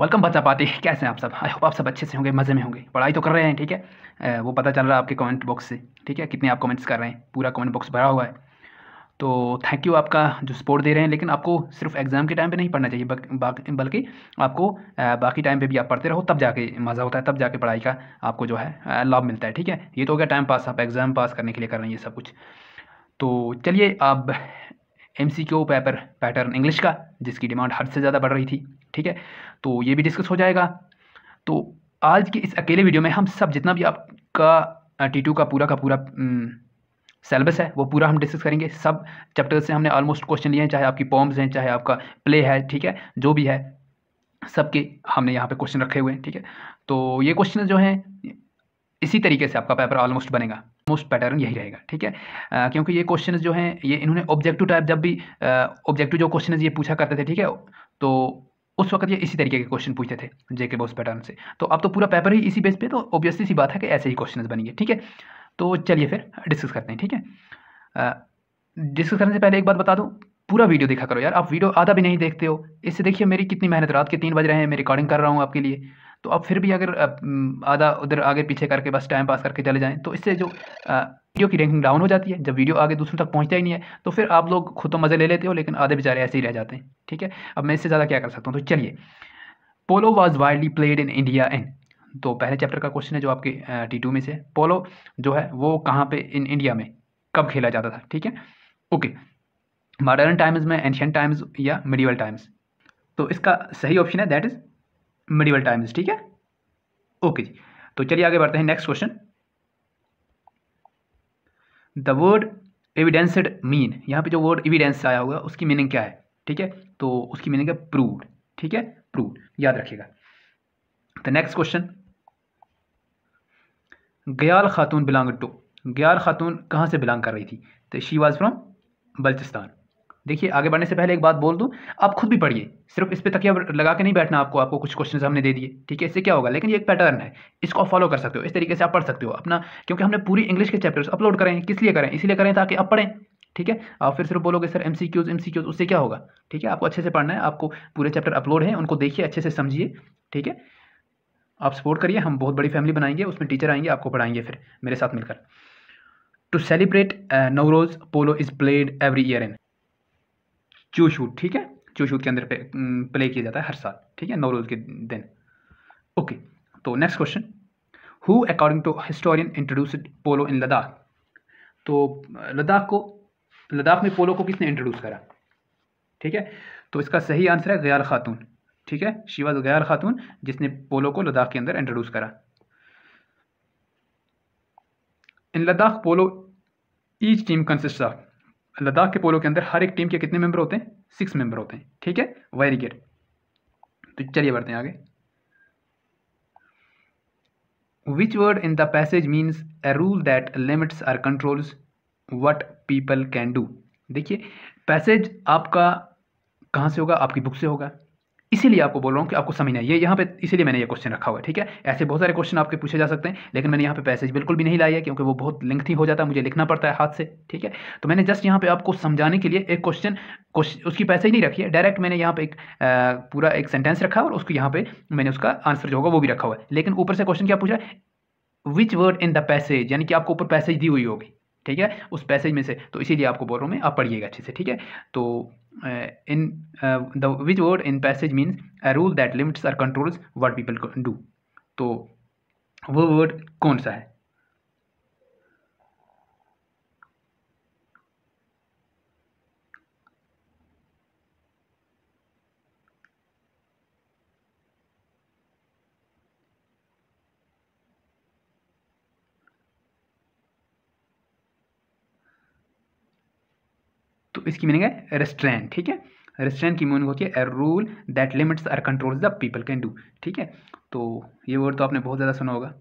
welcome बच्चा पाते कैसे हैं आप सब आई होप आप सब अच्छे से होंगे मज़े में होंगे पढ़ाई तो कर रहे हैं ठीक है वो पता चल रहा है आपके कमेंट बॉक्स से ठीक है कितने आप कमेंट्स कर रहे हैं पूरा कमेंट बॉक्स भरा हुआ है तो थैंक यू आपका जो सपोर्ट दे रहे हैं लेकिन आपको सिर्फ एग्ज़ाम के टाइम पर नहीं पढ़ना चाहिए बल्कि आपको बाकी टाइम पर भी आप पढ़ते रहो तब जाके मज़ा होता है तब जाके पढ़ाई का आपको जो है लाभ मिलता है ठीक है ये तो हो गया टाइम पास आप एग्ज़ाम पास करने के लिए कर रहे हैं ये सब कुछ तो चलिए अब M C paper pattern English का जिसकी डिमांड हद से ज़्यादा बढ़ रही थी ठीक है तो ये भी डिस्कस हो जाएगा तो आज के इस अकेले वीडियो में हम सब जितना भी आपका टी टू का पूरा का पूरा सेलेबस है वो पूरा हम डिस्कस करेंगे सब चैप्टर से हमने ऑलमोस्ट क्वेश्चन लिए हैं चाहे आपकी पॉम्स हैं चाहे आपका प्ले है ठीक है जो भी है सबके हमने यहाँ पे क्वेश्चन रखे हुए हैं ठीक है तो ये क्वेश्चन जो हैं इसी तरीके से आपका पेपर ऑलमोस्ट बनेगा मोस्ट पैटर्न यही रहेगा ठीक है आ, क्योंकि ये क्वेश्चन जो हैं ये इन्होंने ऑब्जेक्टिव टाइप जब भी ऑब्जेक्टिव जो क्वेश्चन ये पूछा करते थे ठीक है तो उस वक्त ये इसी तरीके के क्वेश्चन पूछते थे जेके बोस पैटर्न से तो अब तो पूरा पेपर ही इसी बेस पे तो ऑब्वियसली सी बात है कि ऐसे ही क्वेश्चन बनेंगे ठीक है तो चलिए फिर डिस्कस करते हैं ठीक है डिस्कस करने से पहले एक बात बता दूँ पूरा वीडियो देखा करो यार आप वीडियो आधा भी नहीं देखते हो इससे देखिए मेरी कितनी मेहनत रात के तीन बज रहे हैं मैं रिकॉर्डिंग कर रहा हूँ आपके लिए तो आप फिर भी अगर आधा उधर आगे पीछे करके बस टाइम पास करके चले जाएँ तो इससे जो वीडियो की रैंकिंग डाउन हो जाती है जब वीडियो आगे दूसरों तक पहुँचता ही नहीं है तो फिर आप लोग खुद तो मज़े ले लेते हो लेकिन आधे बेचारे ऐसे ही रह जाते हैं ठीक है अब मैं इससे ज़्यादा क्या कर सकता हूँ तो चलिए polo was widely played in India and तो पहले चैप्टर का क्वेश्चन है जो आपके टी टू में से पोलो जो है वो कहाँ पे इन इंडिया में कब खेला जाता था ठीक है ओके मॉडर्न टाइम्स में एंशियन टाइम्स या मिडिवल टाइम्स तो इसका सही ऑप्शन है दैट इज़ मिडिवल टाइम्स ठीक है ओके जी तो चलिए आगे बढ़ते हैं next question the word evidenced mean यहाँ पे जो वर्ड एविडेंस आया हुआ है उसकी मीनिंग क्या है ठीक है तो उसकी मीनिंग है प्रूड ठीक है प्रूड याद रखिएगा द नेक्स्ट क्वेश्चन गयाल खातून बिलोंग टू गयाल खातून कहाँ से बिलोंग कर रही थी तो शी वॉज फ्रॉम बल्चिस्तान देखिए आगे बढ़ने से पहले एक बात बोल दूं आप खुद भी पढ़िए सिर्फ इस पर तकिया लगा के नहीं बैठना आपको आपको कुछ क्वेश्चन हमने दे दिए ठीक है इससे क्या होगा लेकिन ये एक पैटर्न है इसको आप फॉलो कर सकते हो इस तरीके से आप पढ़ सकते हो अपना क्योंकि हमने पूरी इंग्लिश के चैप्टर्स अपलोड करें किस लिए करें इसलिए करें ताकि आप पढ़ें ठीक है आप फिर सिर्फ बोलोगे sir M C Qs M C Qs उससे क्या होगा ठीक है आपको अच्छे से पढ़ना है आपको पूरे चैप्टर अपलोड है उनको देखिए अच्छे से समझिए ठीक है आप सपोर्ट करिए हम बहुत बड़ी फैमिली बनाएंगे उसमें टीचर आएंगे आपको पढ़ाएंगे फिर मेरे साथ मिलकर to celebrate Navroz polo is played every year in Chushot ठीक है चू शूट के अंदर प्ले mm, किया जाता है हर साल ठीक है नवरोज के दिन ओके तो next question who according to historian introduced polo in Ladakh तो लद्दाख uh, को तो लद्दाख में पोलो को किसने इंट्रोड्यूस करा ठीक है तो इसका सही आंसर है गयाल खातून ठीक है शिवाज गयाल खातून जिसने पोलो को लद्दाख के अंदर इंट्रोड्यूस करा in Ladakh polo each team consist of Ladakh के पोलो के अंदर हर एक टीम के कितने मेंबर होते हैं सिक्स मेंबर होते हैं ठीक है वेरी गुड तो चलिए बढ़ते हैं आगे which word in the passage means a rule that limits or controls what people can do देखिए पैसेज आपका कहाँ से होगा आपकी बुक से होगा इसीलिए आपको बोल रहा हूँ कि आपको समझना है ये यहाँ पे इसीलिए मैंने ये क्वेश्चन रखा हुआ है ठीक है ऐसे बहुत सारे क्वेश्चन आपके पूछे जा सकते हैं लेकिन मैंने यहाँ पे पैसेज बिल्कुल भी नहीं लाया है क्योंकि वो बहुत लेंथी हो जाता है मुझे लिखना पड़ता है हाथ से ठीक है तो मैंने जस्ट यहाँ पे आपको समझाने के लिए एक क्वेश्चन उसकी पैसेज नहीं रखी है डायरेक्ट मैंने यहाँ पर एक आ, पूरा एक सेंटेंस रखा और उसको यहाँ पर मैंने उसका आंसर जो होगा वो भी रखा हुआ है लेकिन ऊपर से क्वेश्चन क्या पूछा which word in the passage यानी कि आपको ऊपर पैसेज दी हुई होगी ठीक है उस पैसेज में से तो इसीलिए आपको बोल रहा हूँ मैं आप पढ़िएगा अच्छे से ठीक है तो in the which word in passage means a rule that limits or controls what people do तो वो वर्ड कौन सा है इसकी मीनिंग है रेस्ट्रेंट ठीक है रेस्ट्रेंट की मीनिंग होती है a rule that limits or controls the people can do ठीक है तो ये वर्ड तो आपने बहुत ज़्यादा सुना होगा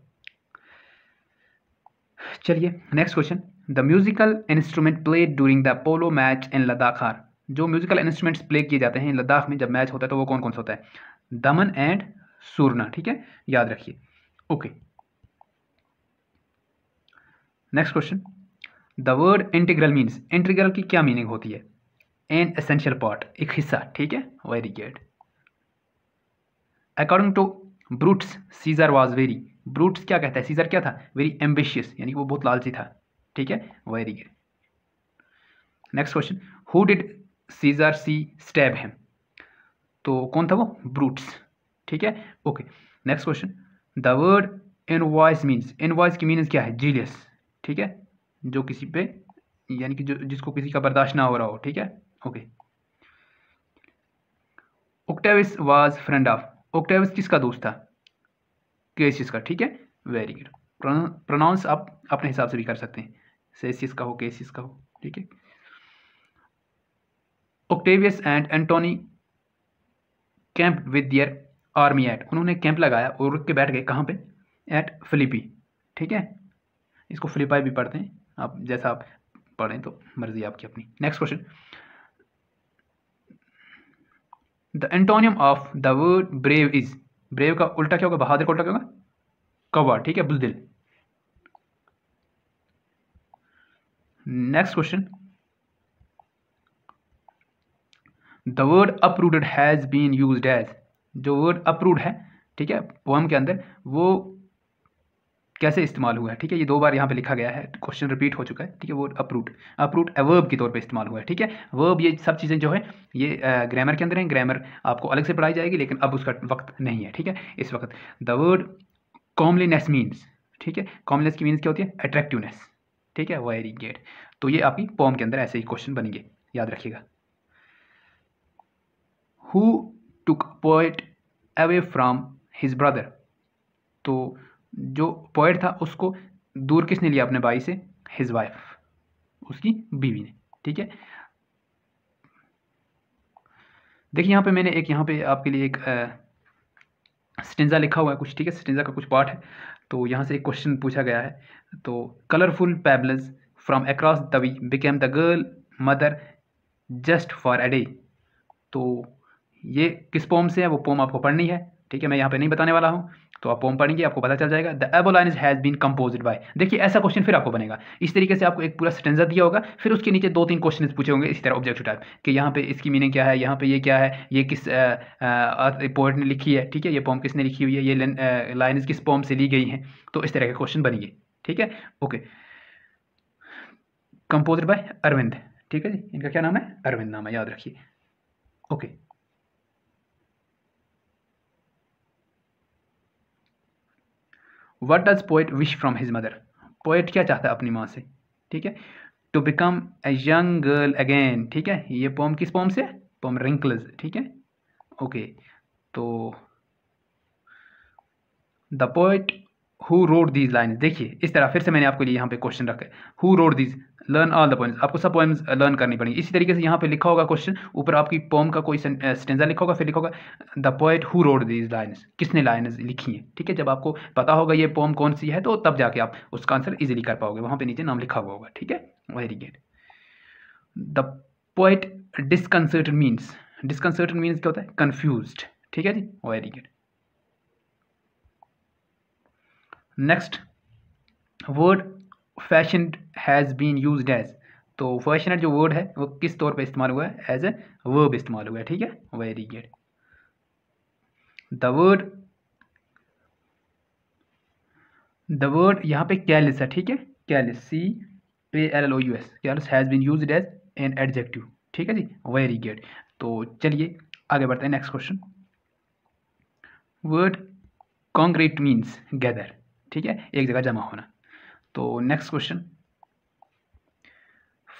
चलिए next question the musical instrument play during the polo match in Ladakh are जो म्यूजिकल इंस्ट्रूमेंट्स प्ले किए जाते हैं लद्दाख में जब मैच होता है तो वो कौन कौन सा होता है दमन एंड सूरना ठीक है याद रखिए okay next question the word integral means integral की क्या मीनिंग होती है एन एसेंशियल पार्ट एक हिस्सा ठीक है very good according to Brutus Caesar was very Brutus क्या कहता है सीजर क्या था वेरी एम्बिशियस यानी कि वो बहुत लालची था ठीक है very good next question who did Caesar see stab him तो कौन था वो ब्रूट्स ठीक है okay next question the word voice means invoice की मीनिंग क्या है जीलियस ठीक है जो किसी पे यानी कि जो जिसको किसी का बर्दाश्त ना हो रहा हो ठीक है okay Octavius was friend of Octavius किसका दोस्त था केसिस का ठीक है वेरी गुड प्रोनाउंस आप अपने हिसाब से भी कर सकते हैं सेसिस का हो केसिस का हो ठीक है Octavius and Antony camp with their army at उन्होंने कैंप लगाया और रुक के बैठ गए कहाँ पे एट फिलिपी ठीक है इसको फिलिपाई भी पढ़ते हैं आप जैसा आप पढ़ें तो मर्जी आपकी अपनी next question the antonym of the word brave is brave का उल्टा क्या होगा बहादुर का उल्टा क्या होगा कवा ठीक है बुजदिल next question the word uprooted has been use as जो वर्ड अपरूड है ठीक है पोम के अंदर वो कैसे इस्तेमाल हुआ है ठीक है ये दो बार यहाँ पे लिखा गया है क्वेश्चन रिपीट हो चुका है ठीक है वो अप्रूट अपरूट अवर्ब के तौर पे इस्तेमाल हुआ है ठीक है वर्ब ये सब चीज़ें जो है ये ग्रामर के अंदर हैं ग्रामर आपको अलग से पढ़ाई जाएगी लेकिन अब उसका वक्त नहीं है ठीक है इस वक्त द वर्ड कॉमलीनेस मीन्स ठीक है कॉमलीनेस की मीन्स क्या होती है अट्रैक्टिवनेस ठीक है वेरी गेड तो ये आपकी पॉम के अंदर ऐसे ही क्वेश्चन बनेंगे याद रखिएगा who took poet away from his brother तो जो पॉइंट था उसको दूर किसने लिया अपने भाई से हिज वाइफ उसकी बीवी ने ठीक है देखिए यहाँ पे मैंने एक यहाँ पे आपके लिए एक स्टेंजा लिखा हुआ है कुछ ठीक है स्टेंजा का कुछ पार्ट है तो यहाँ से एक क्वेश्चन पूछा गया है तो colourful pebbles from across the we became the girl mother just for a day तो ये किस पोम से है वो पोम आपको पढ़नी है ठीक है मैं यहाँ पे नहीं बताने वाला हूँ तो आप पोम पढ़ेंगे आपको पता चल जाएगा the above line has been compose by देखिए ऐसा क्वेश्चन फिर आपको बनेगा इस तरीके से आपको एक पूरा स्टेंजा दिया होगा फिर उसके नीचे दो तीन क्वेश्चन पूछे होंगे इसी तरह ऑब्जेक्ट टाइप कि यहाँ पे इसकी मीनिंग क्या है यहाँ पे ये क्या है ये किस पोइट ने लिखी है ठीक है ये पोम किसने लिखी हुई है ये लाइन किस पोम से ली गई हैं तो इस तरह के क्वेश्चन बनेंगे ठीक है ओके कंपोज बाय अरविंद ठीक है जी इनका क्या नाम है अरविंद नाम है याद रखिए okay what does poet wish from his mother poet क्या चाहता है अपनी माँ से ठीक है to become a young girl again ठीक है ये पोम किस पोम से पोम रिंकल्स ठीक है ओके तो the poet who wrote these line देखिए इस तरह फिर से मैंने आपके लिए यहाँ पे क्वेश्चन रखा है who wrote these learn all the poems आपको सब पोइम्स लर्न uh, करनी पड़ेंगी इसी तरीके से यहाँ पे लिखा होगा क्वेश्चन ऊपर आपकी पोम का कोई स्टेंजा uh, लिखा होगा फिर लिखा होगा the poet who wrote these lines किसने लाइन लिखी हैं ठीक है जब आपको पता होगा ये पोम कौन सी है तो तब जाके आप उसका आंसर ईजिली कर पाओगे वहाँ पर नीचे नाम लिखा हुआ होगा ठीक है very good the poet disconcerted means disconcerted means क्या होता है कन्फ्यूज ठीक है जी very good next word fashion has been use as तो फैशन जो वर्ड है वो किस तौर पे इस्तेमाल हुआ है एज ए वर्ब इस्तेमाल हुआ है ठीक है very good the word the word यहाँ पे कैलिस है ठीक है callous C A L L O U S callous has been use as an adjective ठीक है जी वेरी गुड तो चलिए आगे बढ़ते हैं next question word concrete means gather ठीक है एक जगह जमा होना तो next question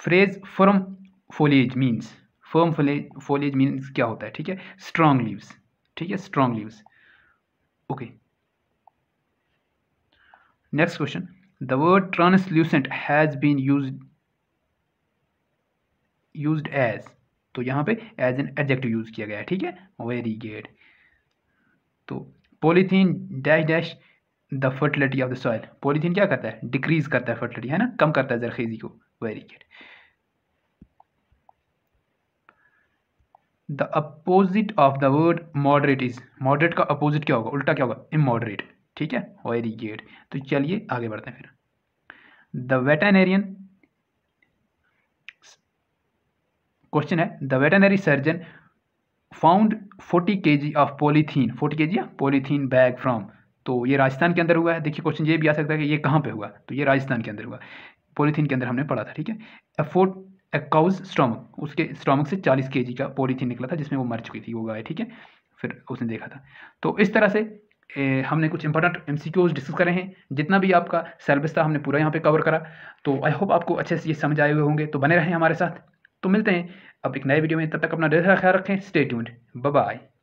phrase firm foliage means firm foliage foliage means क्या होता है ठीक है स्ट्रांग लीव्स ठीक है strong leaves okay next question the word translucent has been use use as तो यहां पे एज एन एडजेक्टिव यूज़ किया गया है ठीक है वेरी गुड तो polythene dash dash the fertility of the soil polythene क्या करता है डिक्रीज करता है फर्टिलिटी है ना कम करता है जरखेजी को very good the opposite of the word moderate is moderate का अपोजिट क्या होगा उल्टा क्या होगा इमॉडरेट ठीक है वेरी गुड तो चलिए आगे बढ़ते हैं फिर द वेटनरियन क्वेश्चन है the veterinary surgeon found 40 K ji of polythene 40 K ji polythene bag from तो ये राजस्थान के अंदर हुआ है देखिए क्वेश्चन ये भी आ सकता है कि ये कहाँ पे हुआ तो ये राजस्थान के अंदर हुआ पॉलीथीन के अंदर हमने पढ़ा था ठीक है एफोर्ट एक्काउज स्टॉमक उसके स्टॉमक से 40 के का पॉलीथीन निकला था जिसमें वो मर चुकी थी वो गाय ठीक है फिर उसने देखा था तो इस तरह से ए, हमने कुछ इंपॉर्टेंट एम डिस्कस करे हैं जितना भी आपका सिलेबस था हमने पूरा यहाँ पे कवर करा तो आई होप आपको अच्छे से ये समझ आए हुए होंगे तो बने रहें हमारे साथ तो मिलते हैं अब एक नए वीडियो में तब तक अपना ख्याल रखें स्टे ट्यून्ड बाय